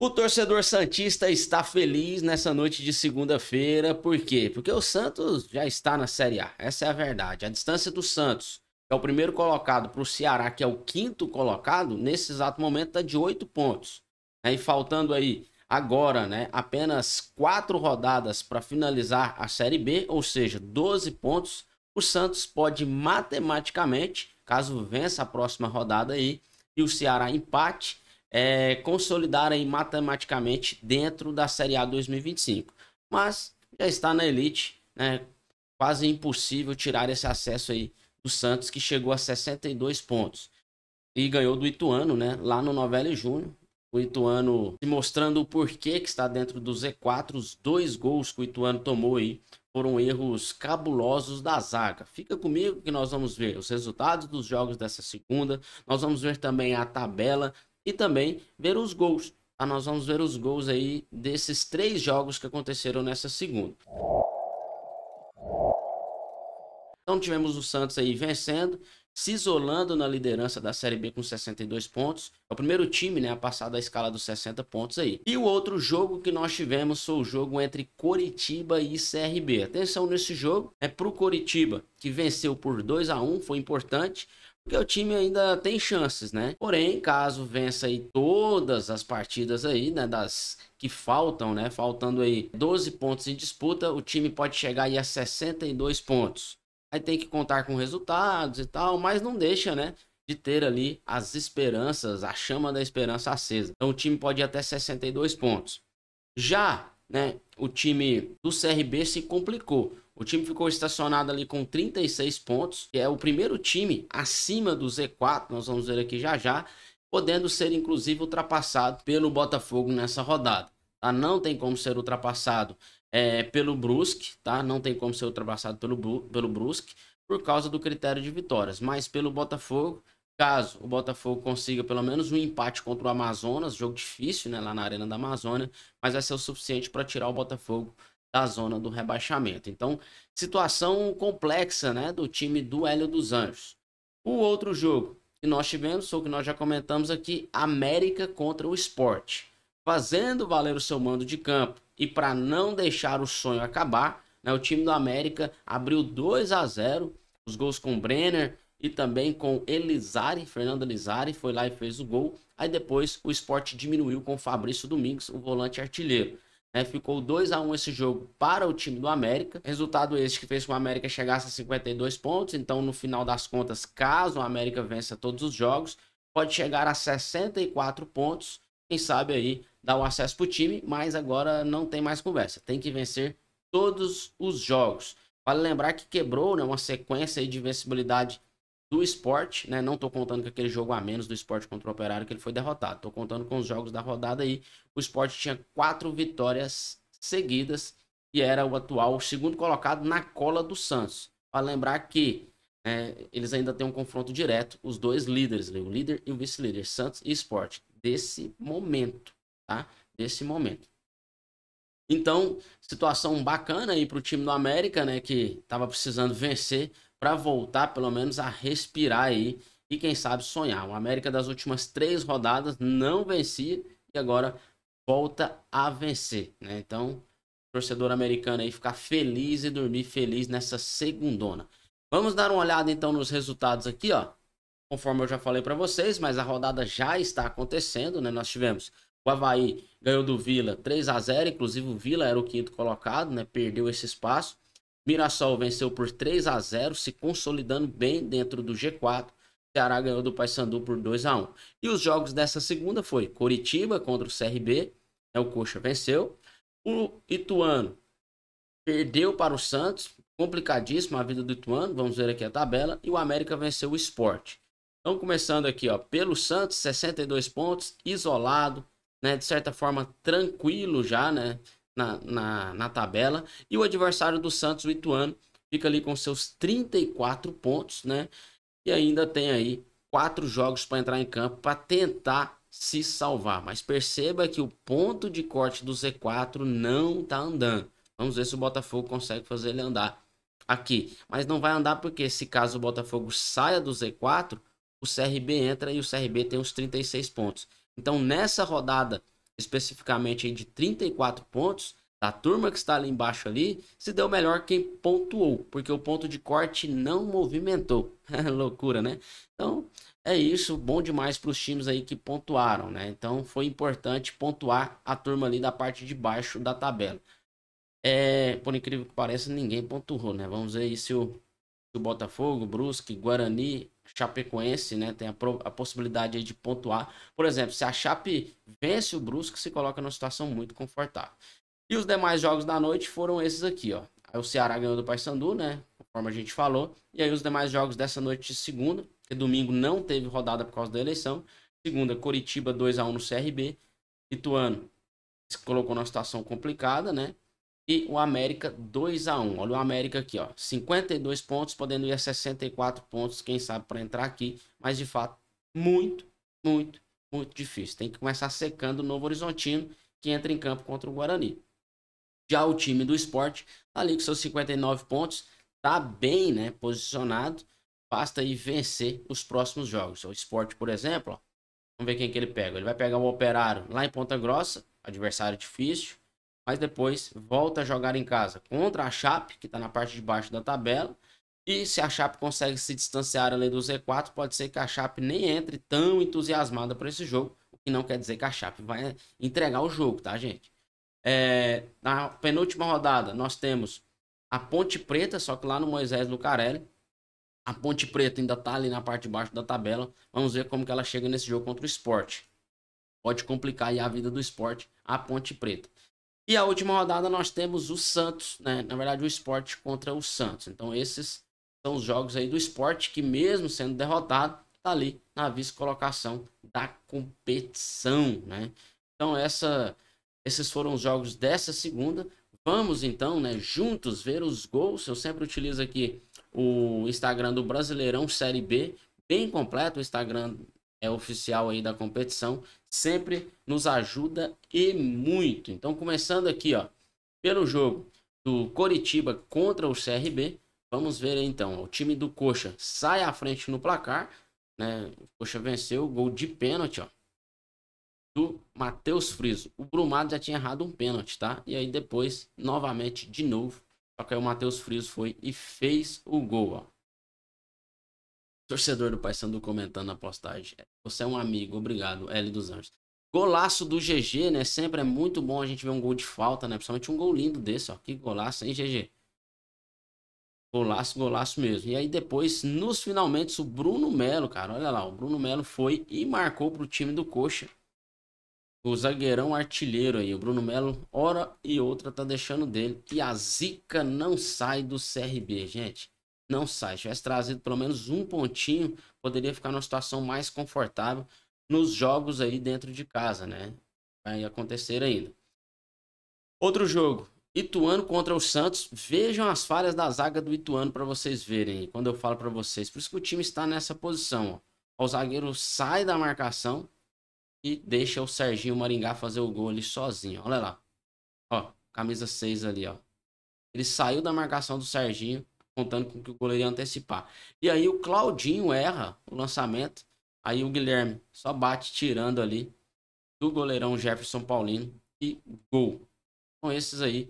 O torcedor Santista está feliz nessa noite de segunda-feira, por quê? Porque o Santos já está na Série A, essa é a verdade. A distância do Santos, que é o primeiro colocado, para o Ceará, que é o quinto colocado, nesse exato momento está de oito pontos. Aí faltando aí agora, né, apenas quatro rodadas para finalizar a Série B, ou seja, 12 pontos, o Santos pode matematicamente, caso vença a próxima rodada aí, e o Ceará empate, é, aí matematicamente dentro da Série A 2025. Mas já está na elite, né? quase impossível tirar esse acesso aí do Santos, que chegou a 62 pontos. E ganhou do Ituano, né? Lá no Novelli Júnior. O Ituano mostrando o porquê que está dentro do Z4. Os dois gols que o Ituano tomou aí foram erros cabulosos da zaga. Fica comigo que nós vamos ver os resultados dos jogos dessa segunda. Nós vamos ver também a tabela e também ver os gols. Ah, nós vamos ver os gols aí desses três jogos que aconteceram nessa segunda. Então tivemos o Santos aí vencendo, se isolando na liderança da Série B com 62 pontos. É o primeiro time né, a passar da escala dos 60 pontos aí. E o outro jogo que nós tivemos foi o jogo entre Coritiba e CRB. Atenção nesse jogo, é para o Coritiba, que venceu por 2 a 1 foi importante porque o time ainda tem chances, né? Porém, caso vença aí todas as partidas aí, né, das que faltam, né? Faltando aí 12 pontos em disputa, o time pode chegar aí a 62 pontos. Aí tem que contar com resultados e tal, mas não deixa, né? De ter ali as esperanças, a chama da esperança acesa. Então o time pode ir até 62 pontos. Já né, o time do CRB se complicou. O time ficou estacionado ali com 36 pontos, que é o primeiro time acima do Z4, nós vamos ver aqui já já, podendo ser inclusive ultrapassado pelo Botafogo nessa rodada. Tá? Não tem como ser ultrapassado é, pelo Brusque, tá? Não tem como ser ultrapassado pelo, pelo Brusque por causa do critério de vitórias, mas pelo Botafogo Caso o Botafogo consiga pelo menos um empate contra o Amazonas, jogo difícil, né, lá na Arena da Amazônia, mas vai ser o suficiente para tirar o Botafogo da zona do rebaixamento. Então, situação complexa, né, do time do Hélio dos Anjos. O outro jogo que nós tivemos, ou que nós já comentamos aqui, América contra o Esporte. Fazendo valer o seu mando de campo e para não deixar o sonho acabar, né, o time do América abriu 2 a 0 os gols com Brenner, e também com Elizari, Fernando Elizari, foi lá e fez o gol. Aí depois o esporte diminuiu com Fabrício Domingos, o volante artilheiro. É, ficou 2 a 1 esse jogo para o time do América. Resultado este que fez com o América chegasse a 52 pontos. Então, no final das contas, caso o América vença todos os jogos, pode chegar a 64 pontos. Quem sabe aí dá o acesso para o time, mas agora não tem mais conversa. Tem que vencer todos os jogos. Vale lembrar que quebrou né, uma sequência de vencibilidade do esporte, né? Não estou contando com aquele jogo a menos do esporte contra o Operário que ele foi derrotado. Estou contando com os jogos da rodada aí. O esporte tinha quatro vitórias seguidas e era o atual segundo colocado na cola do Santos. Para lembrar que é, eles ainda têm um confronto direto, os dois líderes, né, o líder e o vice-líder, Santos e Esporte, desse momento, tá? Desse momento. Então, situação bacana aí para o time do América, né? Que estava precisando vencer para voltar pelo menos a respirar aí e quem sabe sonhar. O América das últimas três rodadas não vencia e agora volta a vencer, né? Então, torcedor americano aí ficar feliz e dormir feliz nessa segundona. Vamos dar uma olhada então nos resultados aqui, ó. Conforme eu já falei para vocês, mas a rodada já está acontecendo, né? Nós tivemos o Havaí ganhou do Vila 3 a 0, inclusive o Vila era o quinto colocado, né? Perdeu esse espaço. Mirassol venceu por 3 a 0, se consolidando bem dentro do G4. Ceará ganhou do Paysandu por 2 a 1. E os jogos dessa segunda foi Coritiba contra o CRB, né, o Coxa venceu. O Ituano perdeu para o Santos, complicadíssima a vida do Ituano, vamos ver aqui a tabela, e o América venceu o Sport. Então começando aqui, ó, pelo Santos, 62 pontos, isolado, né, de certa forma tranquilo já, né? na, na, na tabela. E o adversário do Santos, o Ituano, fica ali com seus 34 pontos, né? E ainda tem aí quatro jogos para entrar em campo para tentar se salvar. Mas perceba que o ponto de corte do Z4 não tá andando. Vamos ver se o Botafogo consegue fazer ele andar aqui. Mas não vai andar porque se caso o Botafogo saia do Z4, o CRB entra e o CRB tem os 36 pontos. Então nessa rodada especificamente de 34 pontos, da turma que está ali embaixo ali, se deu melhor quem pontuou, porque o ponto de corte não movimentou. Loucura, né? Então, é isso, bom demais para os times aí que pontuaram, né? Então, foi importante pontuar a turma ali da parte de baixo da tabela. É, por incrível que pareça, ninguém pontuou, né? Vamos ver aí se o, se o Botafogo, Brusque, Guarani, Chapecoense, né, tem a, pro, a possibilidade de pontuar. Por exemplo, se a Chape vence o Brusque, se coloca numa situação muito confortável. E os demais jogos da noite foram esses aqui, ó. Aí o Ceará ganhou do Paysandu, né, conforme a gente falou. E aí os demais jogos dessa noite de segunda, que domingo não teve rodada por causa da eleição. Segunda, Coritiba 2 a 1 no CRB. Ituano se colocou numa situação complicada, né? E o América 2 a 1 Olha o América aqui, ó. 52 pontos, podendo ir a 64 pontos, quem sabe, para entrar aqui. Mas de fato, muito, muito, muito difícil. Tem que começar secando o Novo Horizontino, que entra em campo contra o Guarani. Já o time do esporte, tá ali com seus 59 pontos, tá bem né, posicionado. Basta aí vencer os próximos jogos. O esporte, por exemplo, ó, vamos ver quem que ele pega. Ele vai pegar o Operário lá em Ponta Grossa, adversário difícil mas depois volta a jogar em casa contra a Chape, que está na parte de baixo da tabela. E se a Chape consegue se distanciar além do Z4, pode ser que a Chape nem entre tão entusiasmada para esse jogo, o que não quer dizer que a Chape vai eh, entregar o jogo, tá, gente? É, na penúltima rodada, nós temos a Ponte Preta, só que lá no Moisés Lucarelli. A Ponte Preta ainda está ali na parte de baixo da tabela. Vamos ver como que ela chega nesse jogo contra o esporte. Pode complicar a vida do esporte a Ponte Preta. E a última rodada nós temos o Santos, né? Na verdade, o esporte contra o Santos. Então, esses são os jogos aí do esporte que, mesmo sendo derrotado, tá ali na vice-colocação da competição, né? Então, essa, esses foram os jogos dessa segunda. Vamos então, né, juntos ver os gols. Eu sempre utilizo aqui o Instagram do Brasileirão Série B, bem completo, o Instagram é oficial aí da competição, sempre nos ajuda e muito. Então, começando aqui, ó, pelo jogo do Coritiba contra o CRB, vamos ver aí, então. O time do Coxa sai à frente no placar, né? O Coxa venceu, gol de pênalti, ó. Do Matheus Friso. O Brumado já tinha errado um pênalti, tá? E aí depois, novamente, de novo, só que aí o Matheus Friso foi e fez o gol, ó. Torcedor do Paysandu comentando na postagem. Você é um amigo, obrigado, L dos Anjos. Golaço do GG, né? Sempre é muito bom a gente ver um gol de falta, né? Principalmente um gol lindo desse, ó. Que golaço, hein, GG? Golaço, golaço mesmo. E aí depois, nos finalmente, o Bruno Melo, cara, olha lá, o Bruno Melo foi e marcou pro time do Coxa. O zagueirão artilheiro aí, o Bruno Melo, hora e outra tá deixando dele. E a zica não sai do CRB, gente não sai. tivesse trazido pelo menos um pontinho, poderia ficar numa situação mais confortável nos jogos aí dentro de casa, né? Vai acontecer ainda. Outro jogo, Ituano contra o Santos. Vejam as falhas da zaga do Ituano para vocês verem. Quando eu falo para vocês, por isso que o time está nessa posição. Ó. O zagueiro sai da marcação e deixa o Serginho Maringá fazer o gol ali sozinho. Olha lá. Ó, camisa 6 ali, ó. Ele saiu da marcação do Serginho contando com que o goleiro ia antecipar. E aí o Claudinho erra o lançamento. Aí o Guilherme só bate tirando ali do goleirão Jefferson Paulino e gol. Então esses aí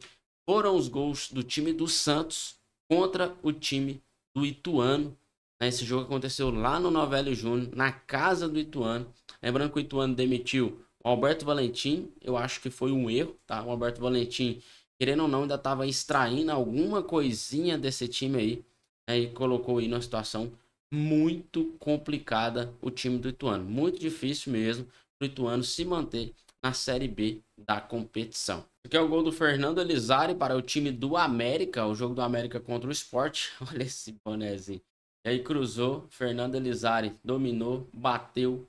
foram os gols do time do Santos contra o time do Ituano. Né? Esse jogo aconteceu lá no Novelli Júnior, na casa do Ituano. Lembrando que o Ituano demitiu o Alberto Valentim, eu acho que foi um erro, tá? O Alberto Valentim querendo ou não, ainda estava extraindo alguma coisinha desse time aí. Né? E colocou aí numa situação muito complicada o time do Ituano. Muito difícil mesmo para o Ituano se manter na Série B da competição. Aqui é o gol do Fernando Elizari para o time do América, o jogo do América contra o Sport. Olha esse bonézinho. E aí cruzou, Fernando Elizari dominou, bateu,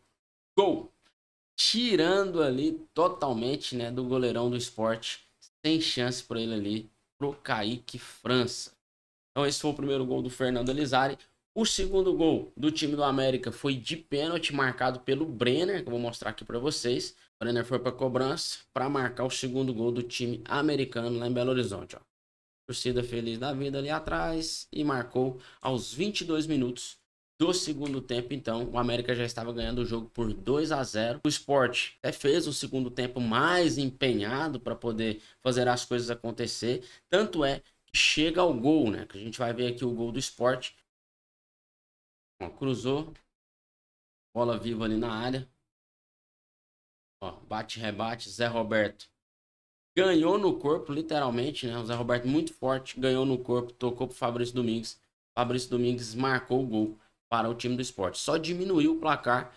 gol! Tirando ali totalmente né, do goleirão do esporte tem chance para ele ali, pro Kaique França. Então esse foi o primeiro gol do Fernando Elizari. O segundo gol do time do América foi de pênalti, marcado pelo Brenner, que eu vou mostrar aqui para vocês. O Brenner foi para cobrança para marcar o segundo gol do time americano lá em Belo Horizonte. Ó. Torcida feliz da vida ali atrás e marcou aos 22 minutos do segundo tempo, então, o América já estava ganhando o jogo por 2 a 0. O Sport até fez um segundo tempo mais empenhado para poder fazer as coisas acontecer. Tanto é que chega ao gol, né? Que a gente vai ver aqui o gol do Sport. cruzou. Bola viva ali na área. Ó, bate, rebate. Zé Roberto ganhou no corpo, literalmente, né? O Zé Roberto muito forte, ganhou no corpo, tocou pro Fabrício Domingues. Fabrício Domingues marcou o gol para o time do esporte. Só diminuiu o placar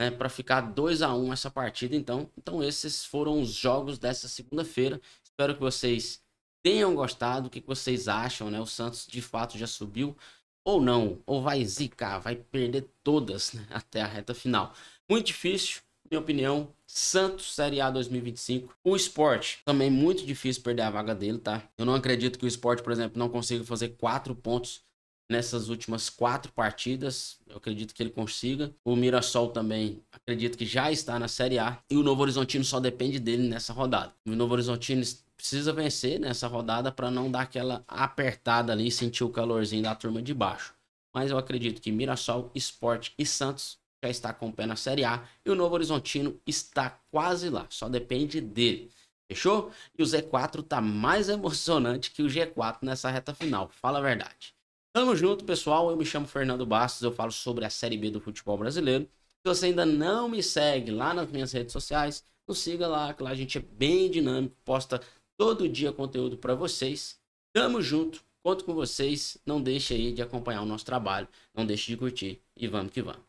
né, para ficar 2 a 1 essa partida. Então, então esses foram os jogos dessa segunda-feira. Espero que vocês tenham gostado. O que vocês acham? Né? O Santos de fato já subiu ou não? Ou vai zicar? Vai perder todas né, até a reta final? Muito difícil, minha opinião. Santos Série A 2025. O esporte também muito difícil perder a vaga dele, tá? Eu não acredito que o esporte, por exemplo, não consiga fazer quatro pontos nessas últimas quatro partidas. Eu acredito que ele consiga. O Mirassol também acredito que já está na Série A. E o Novo Horizontino só depende dele nessa rodada. O Novo Horizontino precisa vencer nessa rodada para não dar aquela apertada ali e sentir o calorzinho da turma de baixo. Mas eu acredito que Mirassol, Esporte e Santos já está com o pé na Série A e o Novo Horizontino está quase lá, só depende dele. Fechou? E o Z4 tá mais emocionante que o G4 nessa reta final, fala a verdade. Tamo junto, pessoal. Eu me chamo Fernando Bastos, eu falo sobre a Série B do futebol brasileiro. Se você ainda não me segue lá nas minhas redes sociais, nos siga lá, que lá a gente é bem dinâmico, posta todo dia conteúdo para vocês. Tamo junto, conto com vocês. Não deixe aí de acompanhar o nosso trabalho, não deixe de curtir e vamos que vamos.